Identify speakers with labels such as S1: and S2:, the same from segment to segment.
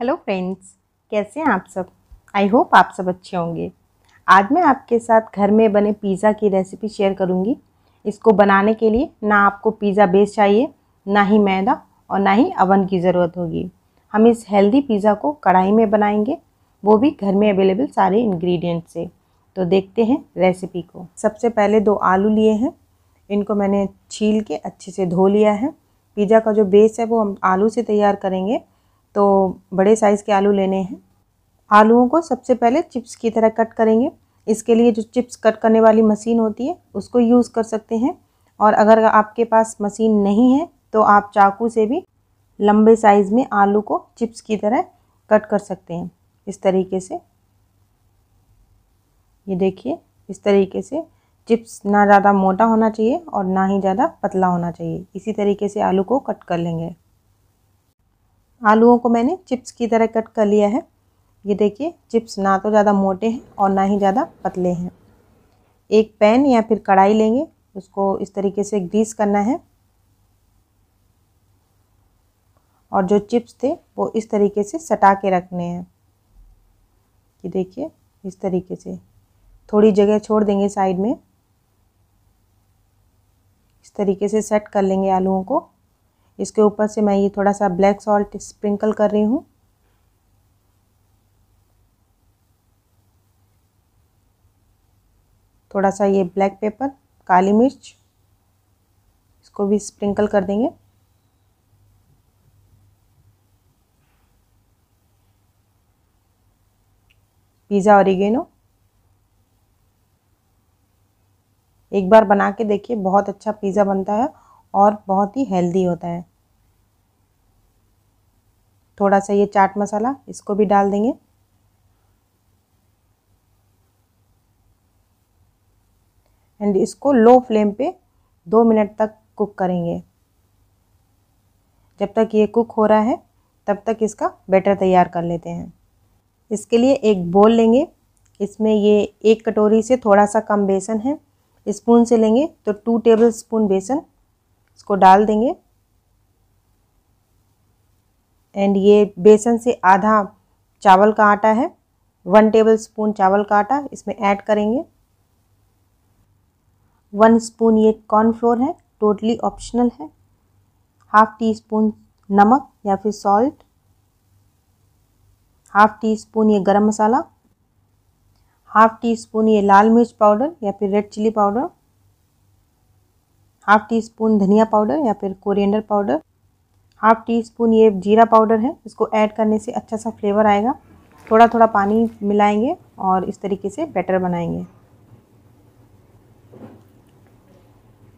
S1: hello friends कैसे हैं आप सब आई होप आप सब अच्छे होंगे आज मैं आपके साथ घर में बने पिज़्ज़ा की रेसिपी शेयर करूंगी इसको बनाने के लिए ना आपको पिज़्ज़ा बेस चाहिए ना ही मैदा और ना ही अवन की ज़रूरत होगी हम इस हेल्दी पिज़्ज़ा को कढ़ाई में बनाएंगे वो भी घर में अवेलेबल सारे इन्ग्रीडियंट से तो देखते हैं रेसिपी को सबसे पहले दो आलू लिए हैं इनको मैंने छील के अच्छे से धो लिया है पिज़्ज़ा का जो बेस है वो हम आलू से तैयार करेंगे तो बड़े साइज़ के आलू लेने हैं आलूओं को सबसे पहले चिप्स की तरह कट करेंगे इसके लिए जो चिप्स कट करने वाली मशीन होती है उसको यूज़ कर सकते हैं और अगर आपके पास मशीन नहीं है तो आप चाकू से भी लंबे साइज़ में आलू को चिप्स की तरह कट कर सकते हैं इस तरीके से ये देखिए इस तरीके से चिप्स ना ज़्यादा मोटा होना चाहिए और ना ही ज़्यादा पतला होना चाहिए इसी तरीके से आलू को कट कर लेंगे आलूओं को मैंने चिप्स की तरह कट कर लिया है ये देखिए चिप्स ना तो ज़्यादा मोटे हैं और ना ही ज़्यादा पतले हैं एक पैन या फिर कढ़ाई लेंगे उसको इस तरीके से ग्रीस करना है और जो चिप्स थे वो इस तरीके से सटा के रखने हैं ये देखिए इस तरीके से थोड़ी जगह छोड़ देंगे साइड में इस तरीके से सेट कर लेंगे आलूओं को इसके ऊपर से मैं ये थोड़ा सा ब्लैक सॉल्ट स्प्रिंकल कर रही हूँ थोड़ा सा ये ब्लैक पेपर काली मिर्च इसको भी स्प्रिंकल कर देंगे पिज़्ज़ा ओरिगेनो एक बार बना के देखिए बहुत अच्छा पिज़्ज़ा बनता है और बहुत ही हेल्दी होता है थोड़ा सा ये चाट मसाला इसको भी डाल देंगे एंड इसको लो फ्लेम पे दो मिनट तक कुक करेंगे जब तक ये कुक हो रहा है तब तक इसका बैटर तैयार कर लेते हैं इसके लिए एक बोल लेंगे इसमें ये एक कटोरी से थोड़ा सा कम बेसन है स्पून से लेंगे तो टू टेबल स्पून बेसन इसको डाल देंगे एंड ये बेसन से आधा चावल का आटा है वन टेबल स्पून चावल का आटा इसमें ऐड करेंगे वन स्पून ये कॉर्नफ्लोर है टोटली ऑप्शनल है हाफ टी स्पून नमक या फिर सॉल्ट हाफ टी स्पून ये गरम मसाला हाफ टी स्पून ये लाल मिर्च पाउडर या फिर red chilli powder half teaspoon धनिया पाउडर या फिर coriander powder half teaspoon ये जीरा पाउडर है इसको ऐड करने से अच्छा सा फ्लेवर आएगा थोड़ा थोड़ा पानी मिलाएंगे और इस तरीके से बैटर बनाएंगे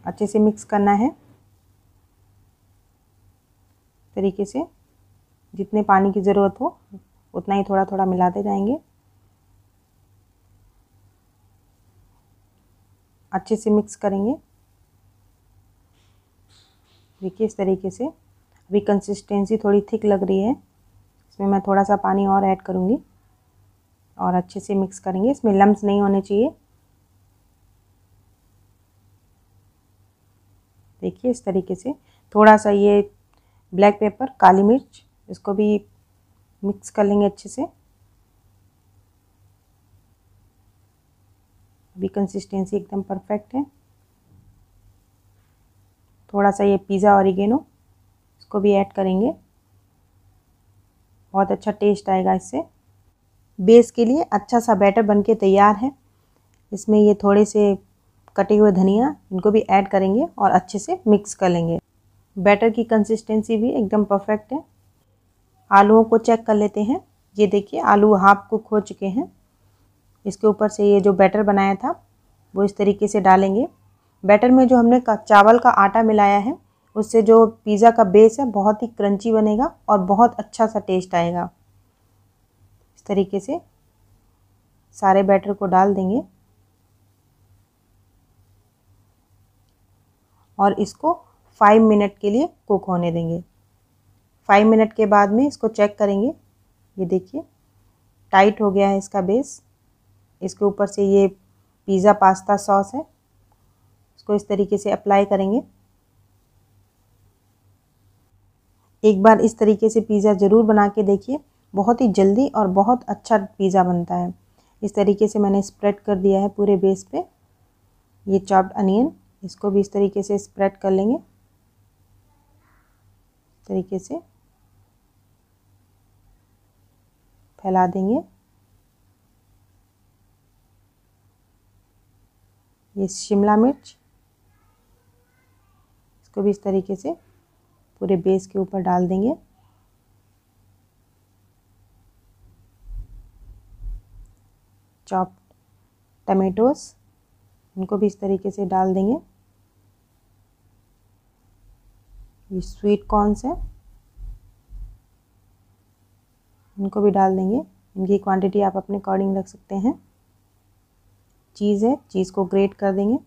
S1: अच्छे से मिक्स करना है तरीके से जितने पानी की ज़रूरत हो उतना ही थोड़ा थोड़ा मिलाते जाएंगे अच्छे से मिक्स करेंगे देखिए इस तरीके से अभी कंसिस्टेंसी थोड़ी थिक लग रही है इसमें मैं थोड़ा सा पानी और ऐड करूँगी और अच्छे से मिक्स करेंगे इसमें लम्ब नहीं होने चाहिए देखिए इस तरीके से थोड़ा सा ये ब्लैक पेपर काली मिर्च इसको भी मिक्स कर लेंगे अच्छे से अभी कंसिस्टेंसी एकदम परफेक्ट है थोड़ा सा ये पिज़्ज़ा ऑरिगेनो इसको भी ऐड करेंगे बहुत अच्छा टेस्ट आएगा इससे बेस के लिए अच्छा सा बैटर बनके तैयार है इसमें ये थोड़े से कटे हुए धनिया इनको भी ऐड करेंगे और अच्छे से मिक्स कर लेंगे बैटर की कंसिस्टेंसी भी एकदम परफेक्ट है आलूओं को चेक कर लेते हैं ये देखिए आलू हाफ कुक हो चुके हैं इसके ऊपर से ये जो बैटर बनाया था वो इस तरीके से डालेंगे बैटर में जो हमने चावल का आटा मिलाया है उससे जो पिज़्ज़ा का बेस है बहुत ही क्रंची बनेगा और बहुत अच्छा सा टेस्ट आएगा इस तरीके से सारे बैटर को डाल देंगे और इसको फाइव मिनट के लिए कुक होने देंगे फाइव मिनट के बाद में इसको चेक करेंगे ये देखिए टाइट हो गया है इसका बेस इसके ऊपर से ये पिज़्ज़ा पास्ता सॉस है इसको इस तरीके से अप्लाई करेंगे एक बार इस तरीके से पिज़्ज़ा ज़रूर बना के देखिए बहुत ही जल्दी और बहुत अच्छा पिज़्ज़ा बनता है इस तरीके से मैंने स्प्रेड कर दिया है पूरे बेस पे ये चॉप्ड अनियन इसको भी इस तरीके से स्प्रेड कर लेंगे इस तरीके से फैला देंगे ये शिमला मिर्च इसको भी इस तरीके से पूरे बेस के ऊपर डाल देंगे चॉप टमेटोस उनको भी इस तरीके से डाल देंगे ये स्वीट कॉर्नस है इनको भी डाल देंगे इनकी क्वांटिटी आप अपने अकॉर्डिंग रख सकते हैं चीज़ है चीज़ को ग्रेट कर देंगे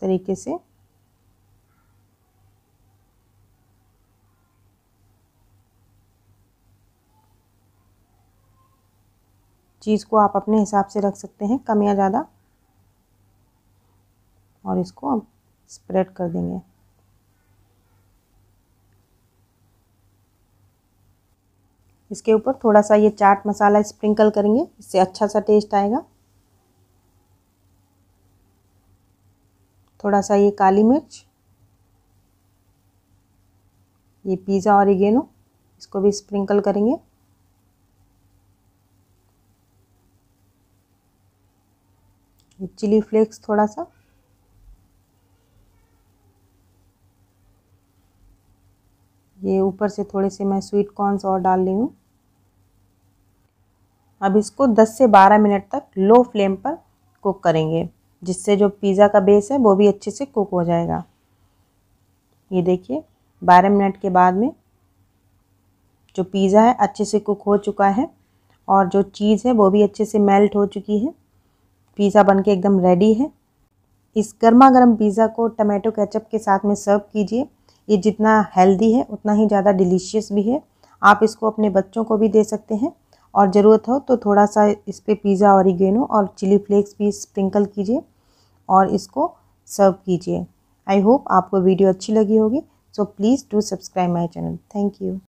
S1: तरीके से चीज़ को आप अपने हिसाब से रख सकते हैं कम या ज़्यादा और इसको हम स्प्रेड कर देंगे इसके ऊपर थोड़ा सा ये चाट मसाला स्प्रिंकल करेंगे इससे अच्छा सा टेस्ट आएगा थोड़ा सा ये काली मिर्च ये पिज़्ज़ा और इगेनो इसको भी स्प्रिंकल करेंगे चिली फ्लेक्स थोड़ा सा ये ऊपर से थोड़े से मैं स्वीट कॉर्नस और डाल रही हूँ अब इसको 10 से 12 मिनट तक लो फ्लेम पर कुक करेंगे जिससे जो पिज़्ज़ा का बेस है वो भी अच्छे से कुक हो जाएगा ये देखिए बारह मिनट के बाद में जो पिज़्ज़ा है अच्छे से कुक हो चुका है और जो चीज़ है वो भी अच्छे से मेल्ट हो चुकी है पिज़्ज़ा बनके एकदम रेडी है इस गर्मा गर्म पिज़्ज़ा को टमाटो केचप के साथ में सर्व कीजिए ये जितना हेल्दी है उतना ही ज़्यादा डिलीशियस भी है आप इसको अपने बच्चों को भी दे सकते हैं और ज़रूरत हो तो थोड़ा सा इस पर पिज़्ज़ा गेनो और चिली फ्लेक्स भी स्प्रिंकल कीजिए और इसको सर्व कीजिए आई होप आपको वीडियो अच्छी लगी होगी so please do subscribe my channel thank you